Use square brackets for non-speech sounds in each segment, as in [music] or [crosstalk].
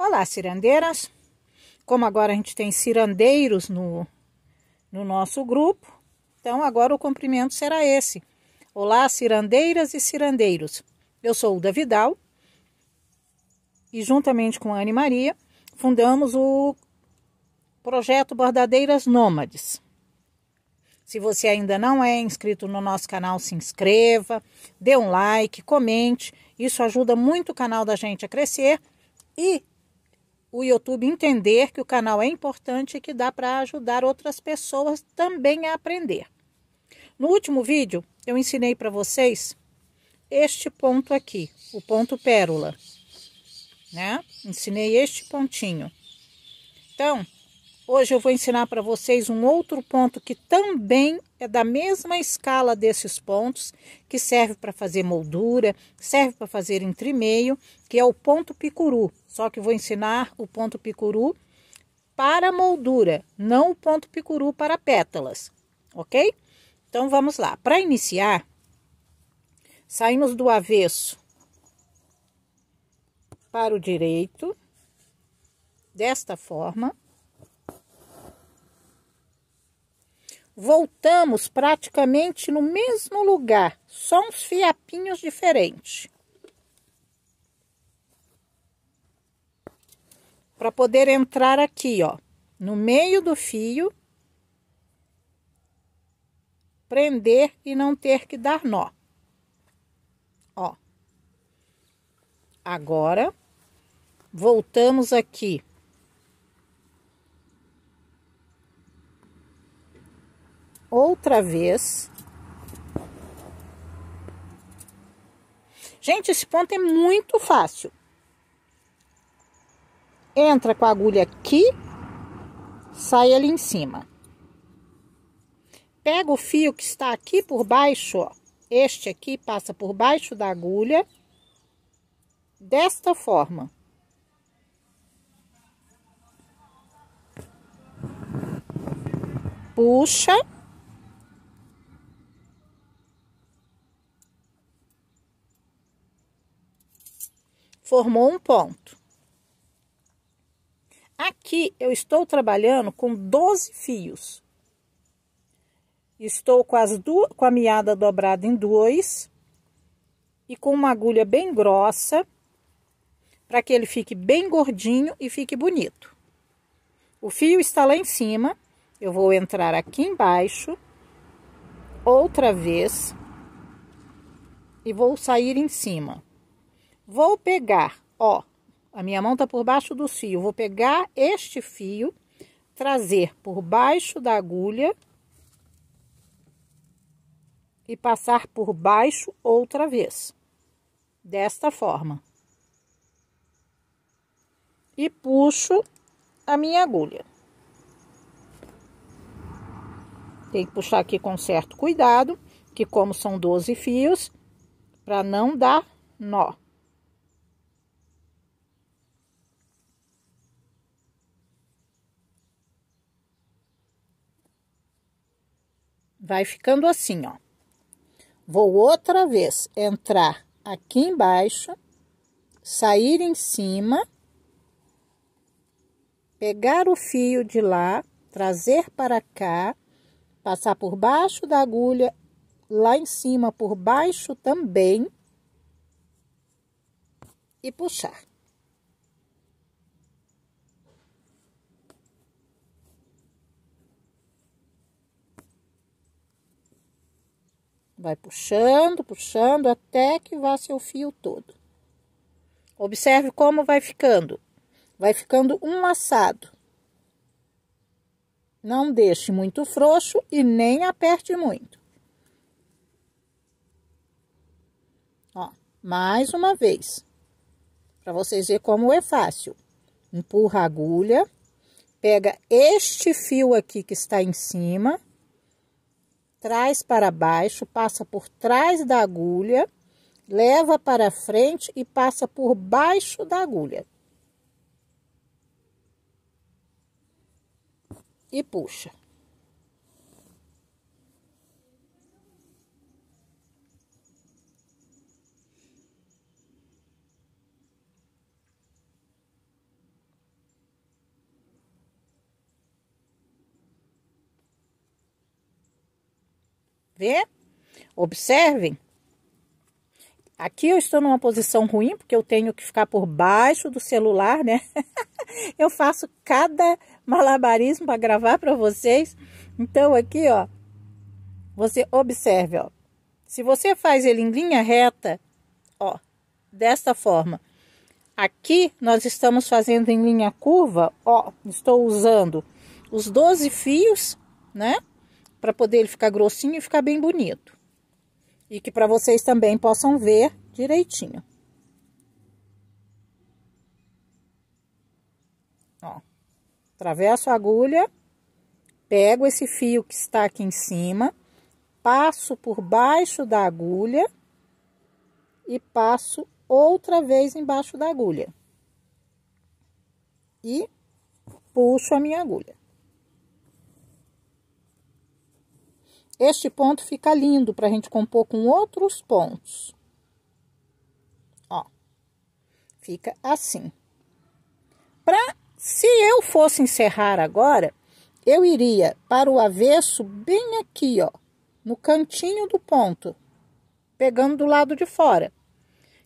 Olá, cirandeiras! Como agora a gente tem cirandeiros no, no nosso grupo, então agora o cumprimento será esse. Olá, cirandeiras e cirandeiros! Eu sou o Davidal e, juntamente com a Anne Maria, fundamos o projeto Bordadeiras Nômades. Se você ainda não é inscrito no nosso canal, se inscreva, dê um like, comente. Isso ajuda muito o canal da gente a crescer e o YouTube entender que o canal é importante e que dá para ajudar outras pessoas também a aprender. No último vídeo, eu ensinei para vocês este ponto aqui, o ponto pérola, né? Ensinei este pontinho. Então, Hoje eu vou ensinar para vocês um outro ponto que também é da mesma escala desses pontos, que serve para fazer moldura, serve para fazer entre meio, que é o ponto picuru. Só que vou ensinar o ponto picuru para moldura, não o ponto picuru para pétalas, ok? Então vamos lá. Para iniciar, saímos do avesso para o direito, desta forma. voltamos praticamente no mesmo lugar, só uns fiapinhos diferentes. Para poder entrar aqui, ó, no meio do fio, prender e não ter que dar nó. Ó. Agora, voltamos aqui outra vez. Gente, esse ponto é muito fácil. Entra com a agulha aqui, sai ali em cima. Pega o fio que está aqui por baixo, ó. Este aqui passa por baixo da agulha. Desta forma. Puxa. formou um ponto. Aqui eu estou trabalhando com 12 fios. Estou com, as duas, com a miada dobrada em dois e com uma agulha bem grossa para que ele fique bem gordinho e fique bonito. O fio está lá em cima, eu vou entrar aqui embaixo outra vez e vou sair em cima. Vou pegar, ó, a minha mão tá por baixo do fio. Vou pegar este fio, trazer por baixo da agulha e passar por baixo outra vez. Desta forma. E puxo a minha agulha. Tem que puxar aqui com certo cuidado, que como são 12 fios, para não dar nó. Vai ficando assim, ó. Vou outra vez entrar aqui embaixo, sair em cima, pegar o fio de lá, trazer para cá, passar por baixo da agulha, lá em cima por baixo também e puxar. vai puxando, puxando até que vá seu fio todo. Observe como vai ficando. Vai ficando um laçado. Não deixe muito frouxo e nem aperte muito. Ó, mais uma vez, para vocês verem como é fácil. Empurra a agulha, pega este fio aqui que está em cima traz para baixo, passa por trás da agulha, leva para frente e passa por baixo da agulha. E puxa. Vê? Observem. Aqui eu estou numa posição ruim, porque eu tenho que ficar por baixo do celular, né? [laughs] eu faço cada malabarismo para gravar para vocês. Então, aqui, ó, você observe, ó. Se você faz ele em linha reta, ó, desta forma. Aqui, nós estamos fazendo em linha curva, ó, estou usando os 12 fios, né? para poder ele ficar grossinho e ficar bem bonito. E que para vocês também possam ver direitinho. Ó, atravesso a agulha, pego esse fio que está aqui em cima, passo por baixo da agulha e passo outra vez embaixo da agulha. E puxo a minha agulha. Este ponto fica lindo para a gente compor com outros pontos. Ó, fica assim. Pra, se eu fosse encerrar agora, eu iria para o avesso bem aqui, ó, no cantinho do ponto, pegando do lado de fora,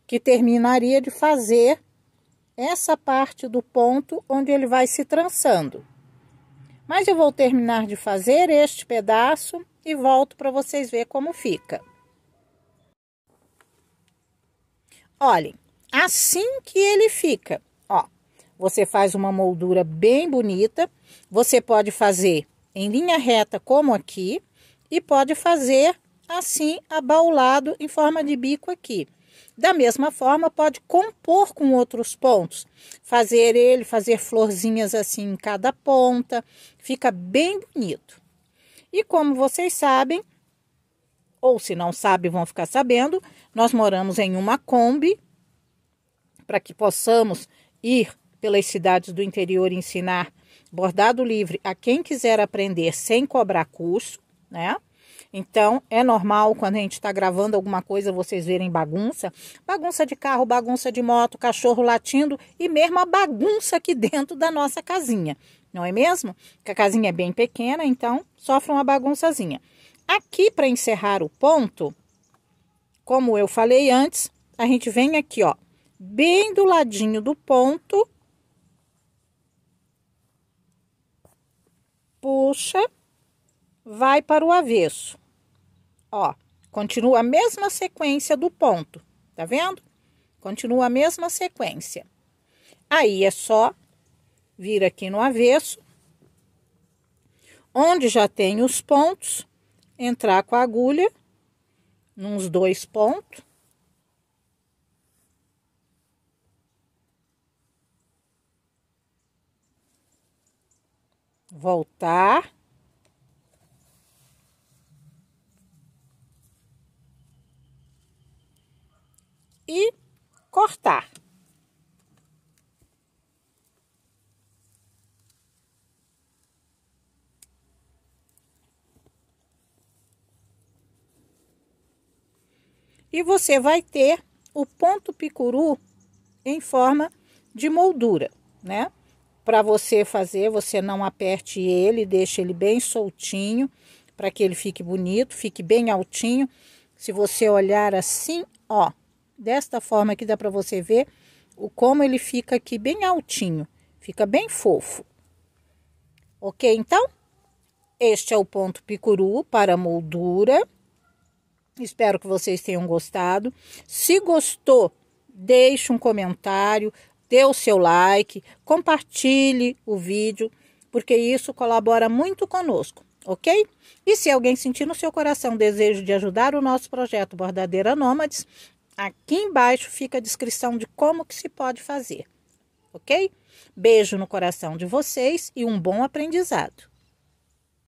que terminaria de fazer essa parte do ponto onde ele vai se trançando. Mas eu vou terminar de fazer este pedaço e volto para vocês ver como fica. Olhem, assim que ele fica, ó, você faz uma moldura bem bonita. Você pode fazer em linha reta como aqui e pode fazer assim abaulado em forma de bico aqui. Da mesma forma, pode compor com outros pontos, fazer ele, fazer florzinhas assim em cada ponta, fica bem bonito. E como vocês sabem, ou se não sabem, vão ficar sabendo, nós moramos em uma Kombi para que possamos ir pelas cidades do interior ensinar bordado livre a quem quiser aprender sem cobrar curso, né? Então, é normal quando a gente está gravando alguma coisa vocês verem bagunça. Bagunça de carro, bagunça de moto, cachorro latindo e mesmo a bagunça aqui dentro da nossa casinha, não é mesmo? Que a casinha é bem pequena, então sofre uma bagunçazinha. Aqui, para encerrar o ponto, como eu falei antes, a gente vem aqui, ó, bem do ladinho do ponto, puxa, vai para o avesso. Ó, continua a mesma sequência do ponto, tá vendo? Continua a mesma sequência. Aí é só vir aqui no avesso, onde já tem os pontos, entrar com a agulha, nos dois pontos, voltar. E cortar. E você vai ter o ponto picuru em forma de moldura, né? Para você fazer, você não aperte ele, deixa ele bem soltinho, para que ele fique bonito, fique bem altinho. Se você olhar assim, ó, desta forma que dá para você ver o como ele fica aqui bem altinho, fica bem fofo. Ok, então? Este é o ponto picuru para moldura. Espero que vocês tenham gostado. Se gostou, deixe um comentário, dê o seu like, compartilhe o vídeo, porque isso colabora muito conosco, ok? E se alguém sentir no seu coração desejo de ajudar o nosso projeto Bordadeira Nômades, aqui embaixo fica a descrição de como que se pode fazer, ok? Beijo no coração de vocês e um bom aprendizado.